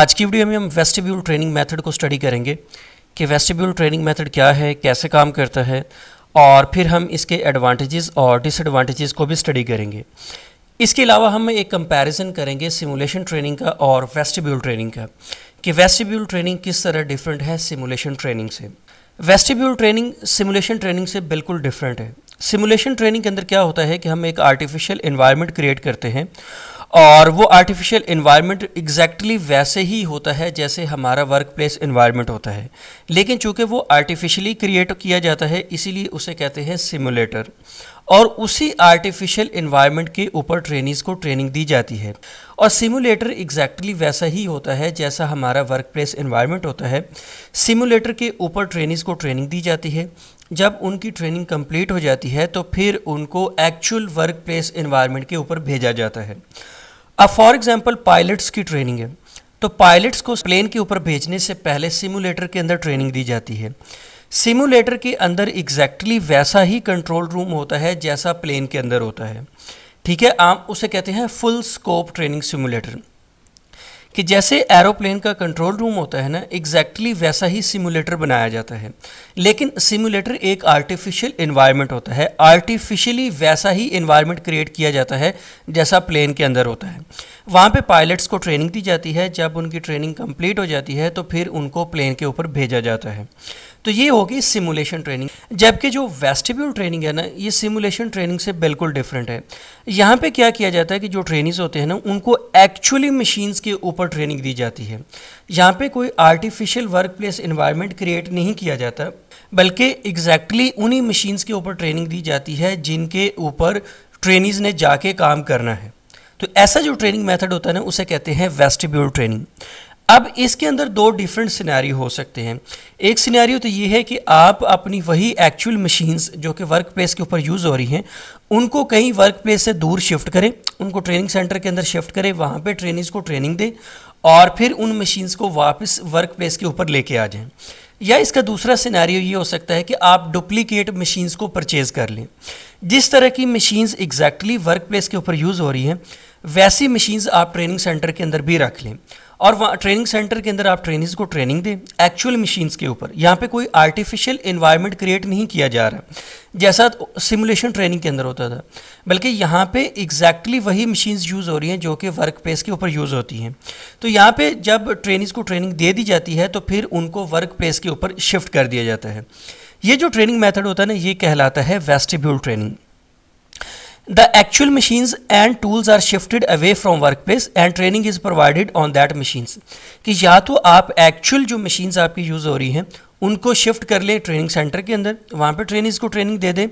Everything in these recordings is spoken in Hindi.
आज की वीडियो में हम वेस्टिब्यूल ट्रेनिंग मेथड को स्टडी करेंगे कि वेस्टिब्यूल ट्रेनिंग मेथड क्या है कैसे काम करता है और फिर हम इसके एडवांटेजेस और डिसएडवांटेजेस को भी स्टडी करेंगे इसके अलावा हम एक कंपैरिजन करेंगे सिमुलेशन ट्रेनिंग का और वेस्टिब्यूल ट्रेनिंग का कि वेस्टिब्यूल ट्रेनिंग किस तरह डिफरेंट है सिमुलेशन ट्रेनिंग से वेस्टिब्यूल ट्रेनिंग सिमुलेशन ट्रेनिंग से बिल्कुल डिफरेंट है सिमुलेशन ट्रेनिंग के अंदर क्या होता है कि हम एक आर्टिफिशियल इन्वायरमेंट क्रिएट करते हैं और वो आर्टिफिशियल इन्वायरमेंट एग्जैक्टली वैसे ही होता है जैसे हमारा वर्क प्लेस इन्वायरमेंट होता है लेकिन चूंकि वो आर्टिफिशियली क्रिएट किया जाता है इसीलिए उसे कहते हैं सिमुलेटर और उसी आर्टिफिशियल इन्वायरमेंट के ऊपर ट्रेनिज को ट्रेनिंग दी जाती है और सिमुलेटर एग्जैक्टली वैसा ही होता है जैसा हमारा वर्क प्लेस इन्वायरमेंट होता है सिमुलेटर के ऊपर ट्रेनिज को ट्रेनिंग दी जाती है जब उनकी ट्रेनिंग कंप्लीट हो जाती है तो फिर उनको एक्चुअल वर्क प्लेस इन्वायरमेंट के ऊपर भेजा जाता है अब फॉर एग्जाम्पल पायलट्स की ट्रेनिंग है तो पायलट्स को प्लेन के ऊपर भेजने से पहले सिमुलेटर के अंदर ट्रेनिंग दी जाती है सिमुलेटर के अंदर एग्जैक्टली exactly वैसा ही कंट्रोल रूम होता है जैसा प्लेन के अंदर होता है ठीक है आप उसे कहते हैं फुल स्कोप ट्रेनिंग सिमुलेटर कि जैसे एरोप्लेन का कंट्रोल रूम होता है ना एग्जैक्टली exactly वैसा ही सिमुलेटर बनाया जाता है लेकिन सिमुलेटर एक आर्टिफिशियल इन्वायरमेंट होता है आर्टिफिशियली वैसा ही इन्वायरमेंट क्रिएट किया जाता है जैसा प्लेन के अंदर होता है वहाँ पे पायलट्स को ट्रेनिंग दी जाती है जब उनकी ट्रेनिंग कंप्लीट हो जाती है तो फिर उनको प्लेन के ऊपर भेजा जाता है तो ये होगी सिमुलेशन ट्रेनिंग जबकि जो वेस्टिब्यूल ट्रेनिंग है ना ये सिमुलेशन ट्रेनिंग से बिल्कुल डिफरेंट है यहाँ पे क्या किया जाता है कि जो ट्रेनिंग होते हैं ना उनको एक्चुअली मशीन्स के ऊपर ट्रेनिंग दी जाती है यहाँ पे कोई artificial work place environment create नहीं किया जाता बल्कि एग्जैक्टली exactly उन्हीं मशीन्स के ऊपर ट्रेनिंग दी जाती है जिनके ऊपर ट्रेनिज ने जाके काम करना है तो ऐसा जो ट्रेनिंग मेथड होता है ना उसे कहते हैं वेस्टिब्यूल ट्रेनिंग अब इसके अंदर दो डिफरेंट सिनेरियो हो सकते हैं एक सिनेरियो तो ये है कि आप अपनी वही एक्चुअल मशीन्स जो कि वर्क प्लेस के ऊपर यूज़ हो रही हैं उनको कहीं वर्क प्लेस से दूर शिफ्ट करें उनको ट्रेनिंग सेंटर के अंदर शिफ्ट करें वहाँ पे ट्रेनिंग्स को ट्रेनिंग दें और फिर उन मशीन्स को वापस वर्क प्लेस के ऊपर लेके आ जाएँ या इसका दूसरा सिनेरियो ये हो सकता है कि आप डुप्लीकेट मशीन्स को परचेज़ कर लें जिस तरह की मशीन्स एग्जैक्टली वर्क प्लेस के ऊपर यूज़ हो रही हैं वैसी मशीन्स आप ट्रेनिंग सेंटर के अंदर भी रख लें और वहाँ ट्रेनिंग सेंटर के अंदर आप ट्रेनिंग को ट्रेनिंग दें एक्चुअल मशीन्स के ऊपर यहाँ पे कोई आर्टिफिशियल इन्वायरमेंट क्रिएट नहीं किया जा रहा जैसा सिमुलेशन ट्रेनिंग के अंदर होता था बल्कि यहाँ पे एग्जैक्टली exactly वही मशीन्स यूज़ हो रही हैं जो कि वर्क प्लेस के ऊपर यूज़ होती हैं तो यहाँ पे जब ट्रेनिंग को ट्रेनिंग दे दी जाती है तो फिर उनको वर्क प्लेस के ऊपर शिफ्ट कर दिया जाता है ये जो ट्रेनिंग मेथड होता है ना ये कहलाता है vestibule training the actual machines and tools are shifted away from work place and training is provided on that machines कि या तो आप एक्चुअल जो मशीन्स आपकी यूज़ हो रही हैं उनको शिफ्ट कर लें ट्रेनिंग सेंटर के अंदर वहाँ पर ट्रेनिंग्स को ट्रेनिंग दे दें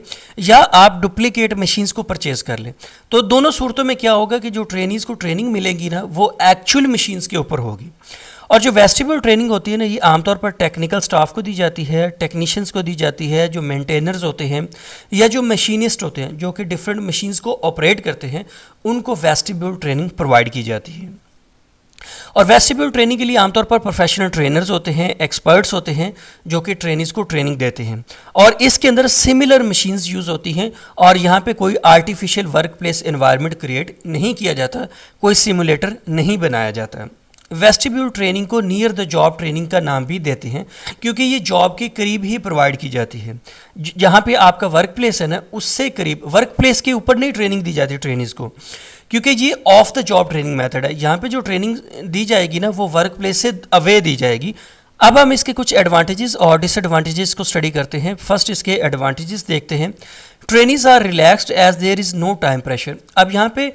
या आप डुप्लीकेट मशीन्स को परचेज़ कर लें तो दोनों सूरतों में क्या होगा कि जो ट्रेनिंग्स को ट्रेनिंग मिलेगी ना वो एक्चुअल मशीन्स के ऊपर होगी और जो वेस्टिबल ट्रेनिंग होती है ना ये आमतौर पर टेक्निकल स्टाफ को दी जाती है टेक्नीशियंस को दी जाती है जो मेंटेनर्स होते हैं या जो मशीनिस्ट होते हैं जो कि डिफरेंट मशीन्स को ऑपरेट करते हैं उनको वेस्टिबल ट्रेनिंग प्रोवाइड की जाती है और वेस्टिबल ट्रेनिंग के लिए आमतौर पर प्रोफेशनल ट्रेनर्स होते हैं एक्सपर्ट्स होते हैं जो कि ट्रेनिस को ट्रेनिंग देते हैं और इसके अंदर सिमिलर मशीन्स यूज़ होती हैं और यहाँ पे कोई artificial work place environment create नहीं किया जाता कोई सिमुलेटर नहीं बनाया जाता वेस्टिब्यूल ट्रेनिंग को नियर द जॉब ट्रेनिंग का नाम भी देते हैं क्योंकि ये जॉब के करीब ही प्रोवाइड की जाती है जहाँ पे आपका वर्क प्लेस है ना उससे करीब वर्क प्लेस के ऊपर नहीं ट्रेनिंग दी जाती ट्रेनिंग को क्योंकि ये off the job training method है यहाँ पे जो ट्रेनिंग दी जाएगी ना वो वर्क प्लेस से अवे दी जाएगी अब हम इसके कुछ एडवांटेजेस और डिसएडवांटेजेस को स्टडी करते हैं फर्स्ट इसके एडवांटेजेस देखते हैं trainees are relaxed as there is no time pressure अब यहाँ पे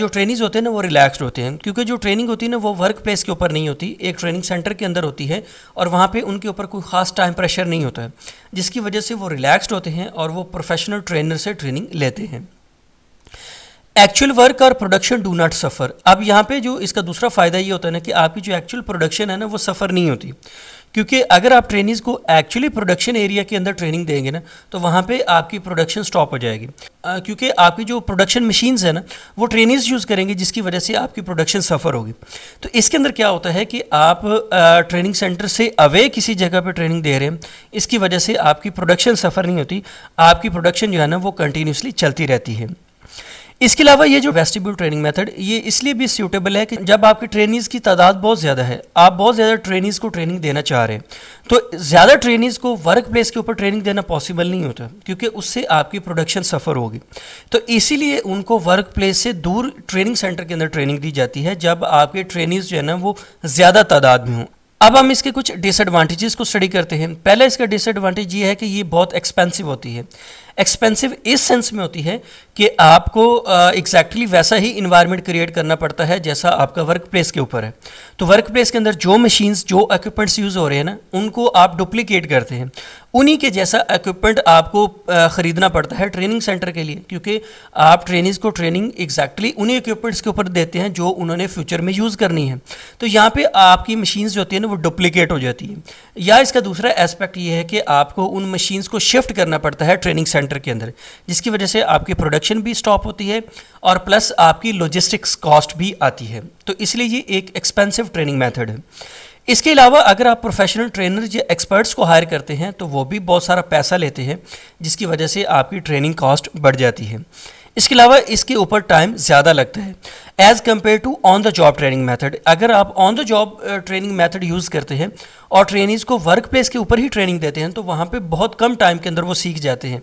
जो ट्रेनिज होते हैं ना वो रिलैक्सड होते हैं क्योंकि जो ट्रेनिंग होती है ना वो वर्क प्लेस के ऊपर नहीं होती एक ट्रेनिंग सेंटर के अंदर होती है और वहाँ पे उनके ऊपर कोई ख़ास टाइम प्रेशर नहीं होता है जिसकी वजह से वो रिलैक्सड होते हैं और वो प्रोफेशनल ट्रेनर से ट्रेनिंग लेते हैं एक्चुअल वर्क और प्रोडक्शन डू नॉट सफ़र अब यहाँ पे जो इसका दूसरा फ़ायदा ये होता है ना कि आपकी जो एक्चुअल प्रोडक्शन है ना वो सफ़र नहीं होती क्योंकि अगर आप ट्रेनिंग को एक्चुअली प्रोडक्शन एरिया के अंदर ट्रेनिंग देंगे ना तो वहाँ पे आपकी प्रोडक्शन स्टॉप हो जाएगी आ, क्योंकि आपकी जो प्रोडक्शन मशीन्स है ना वो ट्रेनिंग यूज़ करेंगे जिसकी वजह से आपकी प्रोडक्शन सफ़र होगी तो इसके अंदर क्या होता है कि आप आ, ट्रेनिंग सेंटर से अवे किसी जगह पर ट्रेनिंग दे रहे हैं इसकी वजह से आपकी प्रोडक्शन सफ़र नहीं होती आपकी प्रोडक्शन जो है ना वो कंटिन्यूसली चलती रहती है इसके अलावा ये जो वेस्टिब्यूल ट्रेनिंग मेथड ये इसलिए भी सूटेबल है कि जब आपके ट्रेनिज की तादाद बहुत ज़्यादा है आप बहुत ज़्यादा ट्रेनिज को ट्रेनिंग देना चाह रहे हैं तो ज़्यादा ट्रेनिज को वर्क प्लेस के ऊपर ट्रेनिंग देना पॉसिबल नहीं होता क्योंकि उससे आपकी प्रोडक्शन सफ़र होगी तो इसीलिए उनको वर्क प्लेस से दूर ट्रेनिंग सेंटर के अंदर ट्रेनिंग दी जाती है जब आपके ट्रेनिज जो है ना वो ज़्यादा तादाद में हों अब हम इसके कुछ डिसएडवांटेजेस को स्टडी करते हैं पहला इसका डिसएडवांटेज ये है कि ये बहुत एक्सपेंसिव होती है एक्सपेंसिव इस सेंस में होती है कि आपको एग्जैक्टली exactly वैसा ही इन्वायरमेंट क्रिएट करना पड़ता है जैसा आपका वर्क प्लेस के ऊपर है तो वर्क प्लेस के अंदर जो मशीन्स जो इक्विपमेंट्स यूज़ हो रहे हैं ना उनको आप डुप्लीकेट करते हैं उन्हीं के जैसा इक्विपमेंट आपको ख़रीदना पड़ता है ट्रेनिंग सेंटर के लिए क्योंकि आप ट्रेनिंग को ट्रेनिंग एग्जैक्टली उन्हीं इक्विपमेंट्स के ऊपर देते हैं जो उन्होंने फ्यूचर में यूज़ करनी है तो यहाँ पर आपकी मशीन्स जो होती है ना वो डुप्लीकेट हो जाती है या इसका दूसरा एस्पेक्ट ये है कि आपको उन मशीन्स को शिफ्ट करना पड़ता है ट्रेनिंग सेंटर सेंटर के अंदर जिसकी वजह से आपकी प्रोडक्शन भी स्टॉप होती है और प्लस आपकी लॉजिस्टिक्स कॉस्ट भी आती है तो इसलिए ये एक एक्सपेंसिव ट्रेनिंग मेथड है इसके अलावा अगर आप प्रोफेशनल ट्रेनर या एक्सपर्ट्स को हायर करते हैं तो वो भी बहुत सारा पैसा लेते हैं जिसकी वजह से आपकी ट्रेनिंग कॉस्ट बढ़ जाती है इसके अलावा इसके ऊपर टाइम ज़्यादा लगता है as compare to on the job training method अगर आप on the job training method use करते हैं और ट्रेनिज को वर्क प्लेस के ऊपर ही ट्रेनिंग देते हैं तो वहाँ पर बहुत कम टाइम के अंदर वो सीख जाते हैं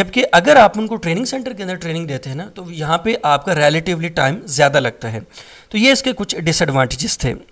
जबकि अगर आप उनको ट्रेनिंग सेंटर के अंदर ट्रेनिंग देते हैं ना तो यहाँ पर आपका रिलेटिवली टाइम ज़्यादा लगता है तो ये इसके कुछ डिसएडवाटेजेस थे